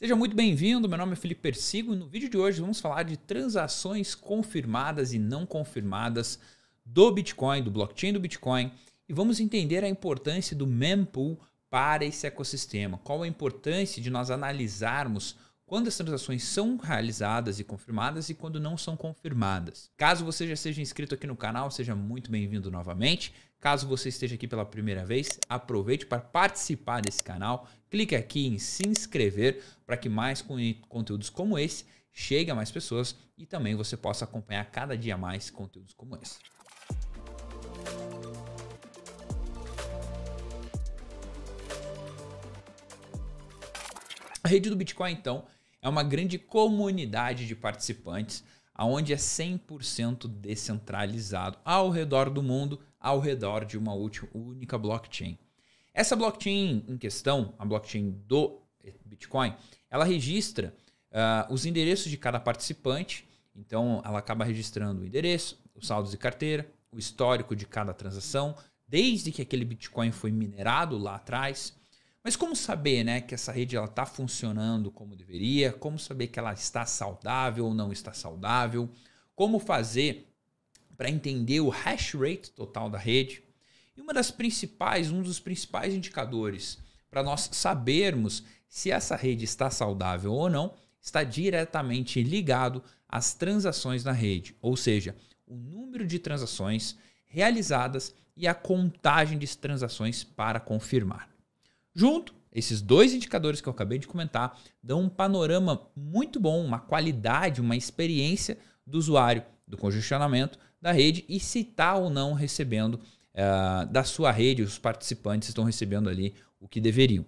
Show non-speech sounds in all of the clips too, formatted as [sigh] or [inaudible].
Seja muito bem-vindo, meu nome é Felipe Persigo e no vídeo de hoje vamos falar de transações confirmadas e não confirmadas do Bitcoin, do blockchain do Bitcoin e vamos entender a importância do mempool para esse ecossistema. Qual a importância de nós analisarmos quando as transações são realizadas e confirmadas e quando não são confirmadas. Caso você já seja inscrito aqui no canal, seja muito bem-vindo novamente. Caso você esteja aqui pela primeira vez, aproveite para participar desse canal. Clique aqui em se inscrever para que mais conteúdos como esse cheguem a mais pessoas e também você possa acompanhar cada dia mais conteúdos como esse. A rede do Bitcoin, então, é uma grande comunidade de participantes, onde é 100% descentralizado ao redor do mundo, ao redor de uma única blockchain. Essa blockchain em questão, a blockchain do Bitcoin, ela registra uh, os endereços de cada participante, então ela acaba registrando o endereço, os saldos de carteira, o histórico de cada transação, desde que aquele Bitcoin foi minerado lá atrás, mas como saber né, que essa rede está funcionando como deveria? Como saber que ela está saudável ou não está saudável? Como fazer para entender o hash rate total da rede? E uma das principais, um dos principais indicadores para nós sabermos se essa rede está saudável ou não, está diretamente ligado às transações na rede, ou seja, o número de transações realizadas e a contagem de transações para confirmar. Junto, esses dois indicadores que eu acabei de comentar dão um panorama muito bom, uma qualidade, uma experiência do usuário do congestionamento da rede e se está ou não recebendo uh, da sua rede, os participantes estão recebendo ali o que deveriam.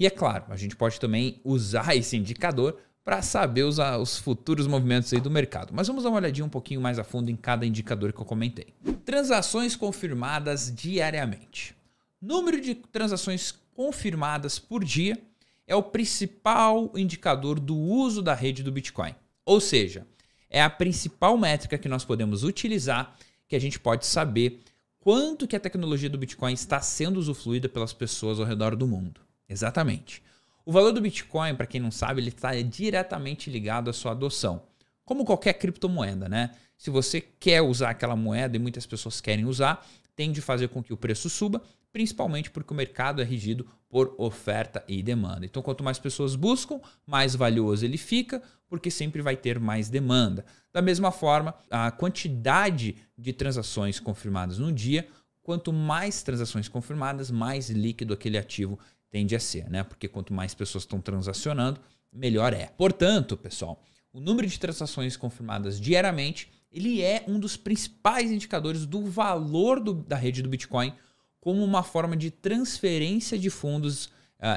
E é claro, a gente pode também usar [laughs] esse indicador para saber os, ah, os futuros movimentos aí do mercado. Mas vamos dar uma olhadinha um pouquinho mais a fundo em cada indicador que eu comentei. Transações confirmadas diariamente. Número de transações confirmadas por dia é o principal indicador do uso da rede do Bitcoin. Ou seja, é a principal métrica que nós podemos utilizar, que a gente pode saber quanto que a tecnologia do Bitcoin está sendo usufruída pelas pessoas ao redor do mundo. Exatamente. O valor do Bitcoin, para quem não sabe, ele está diretamente ligado à sua adoção. Como qualquer criptomoeda, né? Se você quer usar aquela moeda e muitas pessoas querem usar, tem de fazer com que o preço suba principalmente porque o mercado é regido por oferta e demanda. Então, quanto mais pessoas buscam, mais valioso ele fica, porque sempre vai ter mais demanda. Da mesma forma, a quantidade de transações confirmadas no dia, quanto mais transações confirmadas, mais líquido aquele ativo tende a ser, né? Porque quanto mais pessoas estão transacionando, melhor é. Portanto, pessoal, o número de transações confirmadas diariamente, ele é um dos principais indicadores do valor do, da rede do Bitcoin como uma forma de transferência de fundos uh,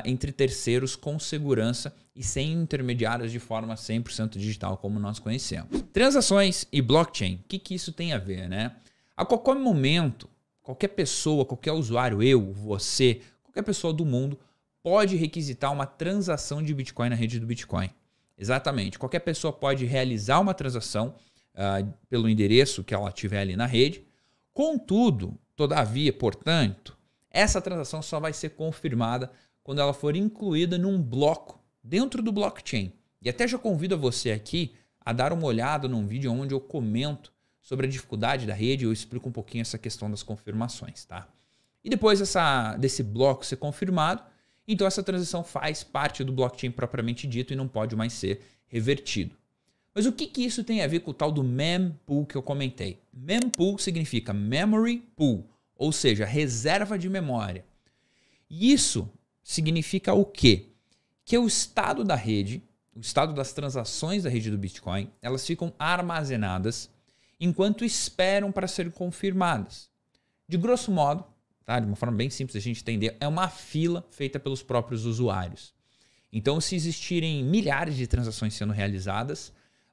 entre terceiros com segurança e sem intermediários de forma 100% digital, como nós conhecemos. Transações e blockchain, o que, que isso tem a ver, né? A qualquer momento, qualquer pessoa, qualquer usuário, eu, você, qualquer pessoa do mundo pode requisitar uma transação de Bitcoin na rede do Bitcoin. Exatamente, qualquer pessoa pode realizar uma transação uh, pelo endereço que ela tiver ali na rede Contudo, todavia, portanto, essa transação só vai ser confirmada quando ela for incluída num bloco dentro do blockchain. E até já convido a você aqui a dar uma olhada num vídeo onde eu comento sobre a dificuldade da rede, eu explico um pouquinho essa questão das confirmações, tá? E depois desse bloco ser confirmado, então essa transição faz parte do blockchain propriamente dito e não pode mais ser revertido. Mas o que, que isso tem a ver com o tal do mempool que eu comentei? Mempool significa memory pool, ou seja, reserva de memória. E isso significa o quê? Que o estado da rede, o estado das transações da rede do Bitcoin, elas ficam armazenadas enquanto esperam para serem confirmadas. De grosso modo, tá? de uma forma bem simples de a gente entender, é uma fila feita pelos próprios usuários. Então, se existirem milhares de transações sendo realizadas,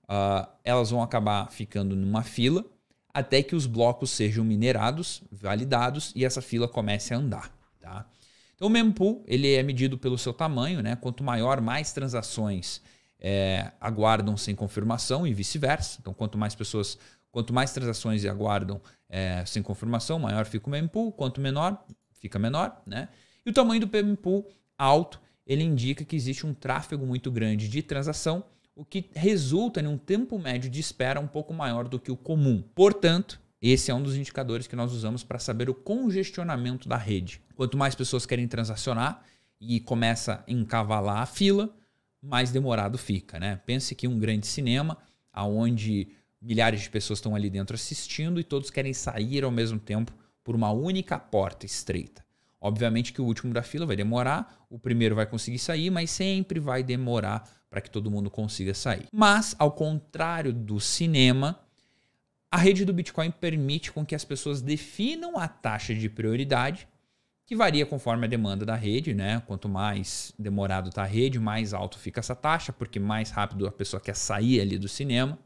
uh, elas vão acabar ficando numa fila até que os blocos sejam minerados, validados e essa fila comece a andar. Tá? Então o mempool ele é medido pelo seu tamanho, né? quanto maior, mais transações é, aguardam sem confirmação e vice-versa. Então quanto mais pessoas, quanto mais transações aguardam é, sem confirmação, maior fica o mempool, quanto menor, fica menor. Né? E o tamanho do mempool alto, ele indica que existe um tráfego muito grande de transação, o que resulta em um tempo médio de espera um pouco maior do que o comum. Portanto, esse é um dos indicadores que nós usamos para saber o congestionamento da rede. Quanto mais pessoas querem transacionar e começa a encavalar a fila, mais demorado fica, né? Pense que um grande cinema, aonde milhares de pessoas estão ali dentro assistindo e todos querem sair ao mesmo tempo por uma única porta estreita. Obviamente que o último da fila vai demorar, o primeiro vai conseguir sair, mas sempre vai demorar para que todo mundo consiga sair. Mas, ao contrário do cinema, a rede do Bitcoin permite com que as pessoas definam a taxa de prioridade, que varia conforme a demanda da rede, né? Quanto mais demorado está a rede, mais alto fica essa taxa, porque mais rápido a pessoa quer sair ali do cinema.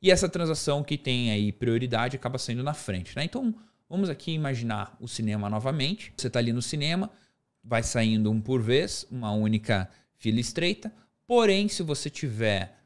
E essa transação que tem aí prioridade acaba saindo na frente, né? Então, Vamos aqui imaginar o cinema novamente. Você está ali no cinema, vai saindo um por vez, uma única fila estreita. Porém, se você tiver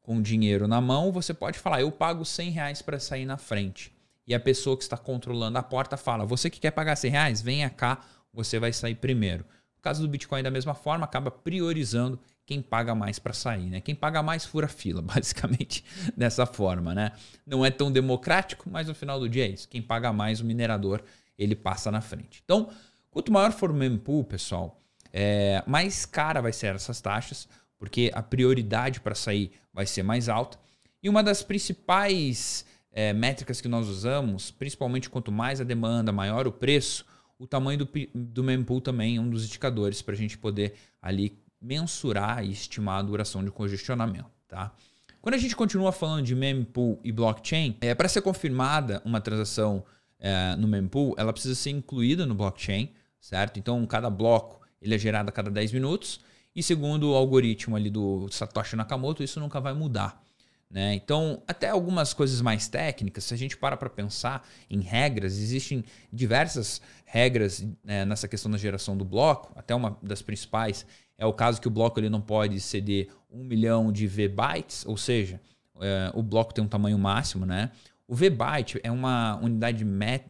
com dinheiro na mão, você pode falar: eu pago 100 reais para sair na frente. E a pessoa que está controlando a porta fala: você que quer pagar 100 reais, venha cá, você vai sair primeiro. No caso do Bitcoin, da mesma forma, acaba priorizando quem paga mais para sair, né? Quem paga mais fura fila, [laughs] basicamente dessa forma, né? Não é tão democrático, mas no final do dia é isso. Quem paga mais o minerador, ele passa na frente. Então, quanto maior for o mempool, pessoal, é, mais cara vai ser essas taxas, porque a prioridade para sair vai ser mais alta. E uma das principais é, métricas que nós usamos, principalmente quanto mais a demanda, maior o preço, o tamanho do, do mempool também é um dos indicadores para a gente poder ali mensurar e estimar a duração de congestionamento, tá? Quando a gente continua falando de mempool e blockchain, é, para ser confirmada uma transação é, no mempool, ela precisa ser incluída no blockchain, certo? Então, cada bloco ele é gerado a cada 10 minutos e segundo o algoritmo ali do Satoshi Nakamoto, isso nunca vai mudar. Né? Então, até algumas coisas mais técnicas, se a gente para para pensar em regras, existem diversas regras né, nessa questão da geração do bloco. Até uma das principais é o caso que o bloco ele não pode ceder um milhão de V-bytes, ou seja, é, o bloco tem um tamanho máximo. Né? O V-byte é uma unidade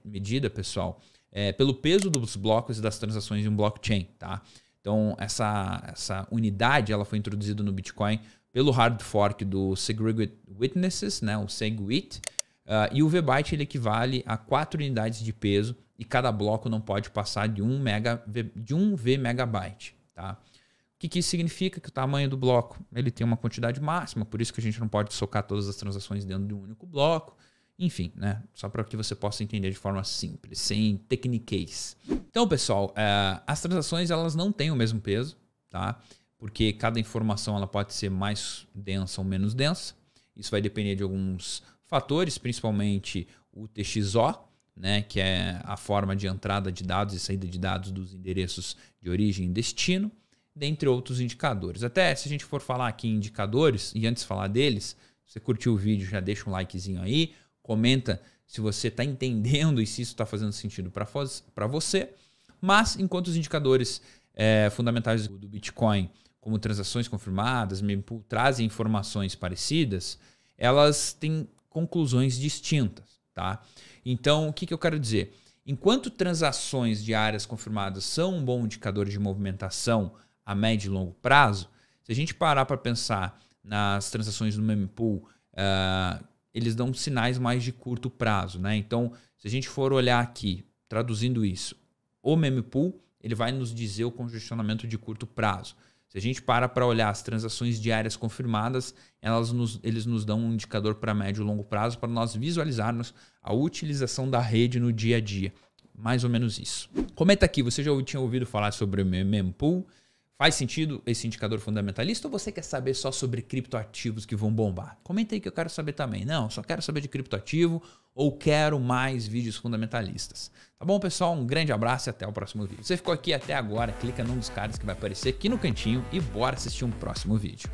medida, pessoal, é, pelo peso dos blocos e das transações em um blockchain. Tá? Então, essa, essa unidade ela foi introduzida no Bitcoin pelo hard fork do Segregate Witnesses, né, o SegWit, uh, e o VByte ele equivale a 4 unidades de peso e cada bloco não pode passar de 1 mega, de V megabyte, tá? O que, que isso significa? Que o tamanho do bloco ele tem uma quantidade máxima, por isso que a gente não pode socar todas as transações dentro de um único bloco. Enfim, né? Só para que você possa entender de forma simples, sem tecniquez. Então, pessoal, uh, as transações elas não têm o mesmo peso, tá? porque cada informação ela pode ser mais densa ou menos densa. Isso vai depender de alguns fatores, principalmente o TXO, né, que é a forma de entrada de dados e saída de dados dos endereços de origem e destino, dentre outros indicadores. Até se a gente for falar aqui em indicadores, e antes de falar deles, se você curtiu o vídeo, já deixa um likezinho aí, comenta se você está entendendo e se isso está fazendo sentido para você. Mas enquanto os indicadores é, fundamentais do Bitcoin como transações confirmadas, mempool, trazem informações parecidas, elas têm conclusões distintas, tá? Então, o que, que eu quero dizer? Enquanto transações de áreas confirmadas são um bom indicador de movimentação a médio e longo prazo, se a gente parar para pensar nas transações no mempool, uh, ah, eles dão sinais mais de curto prazo, né? Então, se a gente for olhar aqui, traduzindo isso, o mempool ele vai nos dizer o congestionamento de curto prazo. Se a gente para para olhar as transações diárias confirmadas, elas nos, eles nos dão um indicador para médio e longo prazo para nós visualizarmos a utilização da rede no dia a dia. Mais ou menos isso. Comenta aqui, você já tinha ouvido falar sobre o Mempool? Faz sentido esse indicador fundamentalista ou você quer saber só sobre criptoativos que vão bombar? Comenta aí que eu quero saber também. Não, só quero saber de criptoativo ou quero mais vídeos fundamentalistas. Tá bom, pessoal? Um grande abraço e até o próximo vídeo. Você ficou aqui até agora, clica num dos cards que vai aparecer aqui no cantinho e bora assistir um próximo vídeo.